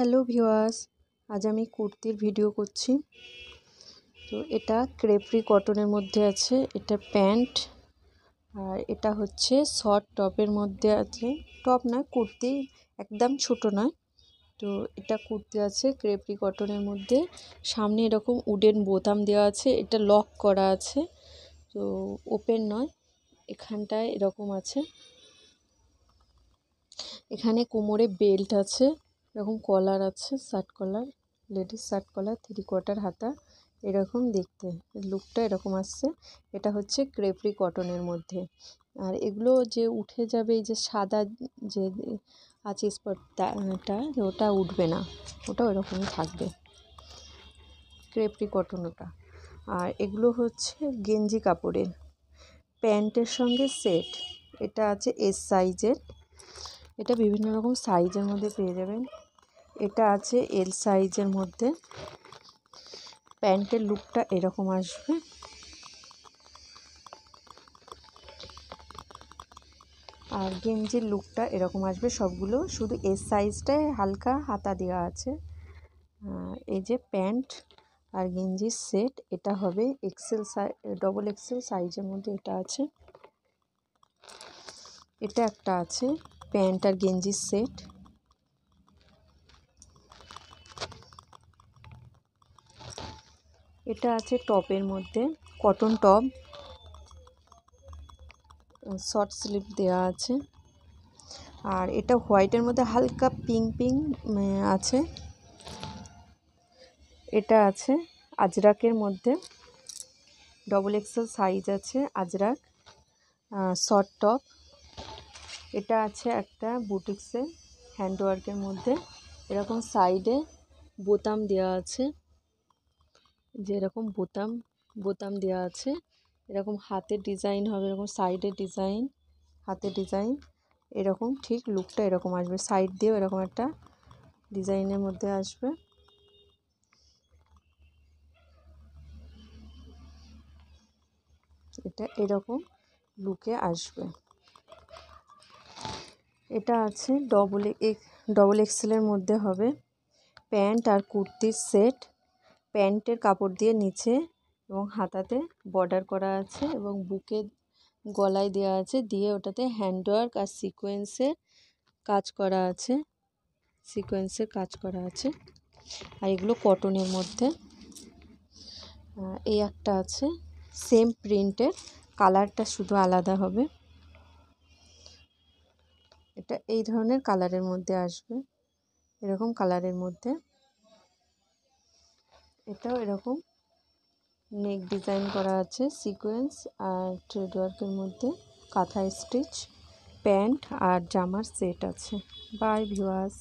hello viewers আজ আমি কুর্তির ভিডিও করছি তো এটা ক্রেপরি কটনের মধ্যে আছে এটা প্যান্ট আর এটা হচ্ছে শর্ট টপের মধ্যে আছে টপ না কুর্তি একদম ছোট নয় তো এটা কুর্তি আছে ক্রেপরি কটনের মধ্যে সামনে এরকম উডেন বোতাম দেওয়া আছে এটা লক করা আছে তো ওপেন নয় এখানটায় এরকম আছে এখানে কোমরে বেল্ট আছে এরকম কলার আছে shirt collar ladies shirt collar three quarter হাতা এরকম দেখতে লুকটা এরকম আসছে এটা হচ্ছে ক্রেপরি কটনের মধ্যে আর এগুলো যে উঠে যাবে এই যে সাদা যে আছে স্পটটা ওটা উঠবে না ওটা ওরকমই থাকবে ক্রেপরি কটন ওটা আর এগুলো হচ্ছে গেঞ্জি কাপড়ের প্যান্টের সঙ্গে সেট এটা আছে এস সাইজের এটা বিভিন্ন রকম সাইজের মধ্যে পেয়ে যাবেন এটা আছে এল সাইজের মধ্যে প্যান্টের লুকটা এরকম আসবে আর গেঞ্জির লুকটা এরকম আসবে সবগুলো শুধু এর সাইজটাই হালকা হাতা দেওয়া আছে এই যে প্যান্ট আর গেঞ্জির সেট এটা হবে এক্সেল সাই ডবল এক্সেল সাইজের মধ্যে এটা আছে এটা একটা আছে প্যান্ট আর গেঞ্জির সেট এটা আছে টপের মধ্যে কটন টপ শর্ট স্লিভ দেওয়া আছে আর এটা হোয়াইটের মধ্যে হালকা পিঙ্ক পিং আছে এটা আছে আজরাকের মধ্যে ডবল এক্সেল সাইজ আছে আজরাক শর্ট টপ এটা আছে একটা বুটিক্সের হ্যান্ডওয়ার্কের মধ্যে এরকম সাইডে বোতাম দেওয়া আছে যে এরকম বোতাম বোতাম দেওয়া আছে এরকম হাতের ডিজাইন হবে এরকম সাইডের ডিজাইন হাতের ডিজাইন এরকম ঠিক লুকটা এরকম আসবে সাইড দিয়েও এরকম একটা ডিজাইনের মধ্যে আসবে এটা এরকম লুকে আসবে এটা আছে ডবল এক ডবল এক্সেলের মধ্যে হবে প্যান্ট আর কুর্তির সেট প্যান্টের কাপড় দিয়ে নিচে এবং হাতাতে বর্ডার করা আছে এবং বুকে গলায় দেওয়া আছে দিয়ে ওটাতে হ্যান্ডওয়ার্ক আর সিকোয়েন্সে কাজ করা আছে সিকোয়েন্সে কাজ করা আছে আর এগুলো কটনের মধ্যে এই একটা আছে সেম প্রিন্টের কালারটা শুধু আলাদা হবে এটা এই ধরনের কালারের মধ্যে আসবে এরকম কালারের মধ্যে এটাও এরকম নেক ডিজাইন করা আছে সিকোয়েন্স আর থ্রেডওয়ার্কের মধ্যে কাঁথা স্টিচ প্যান্ট আর জামার সেট আছে বাই ভিওয়ার্স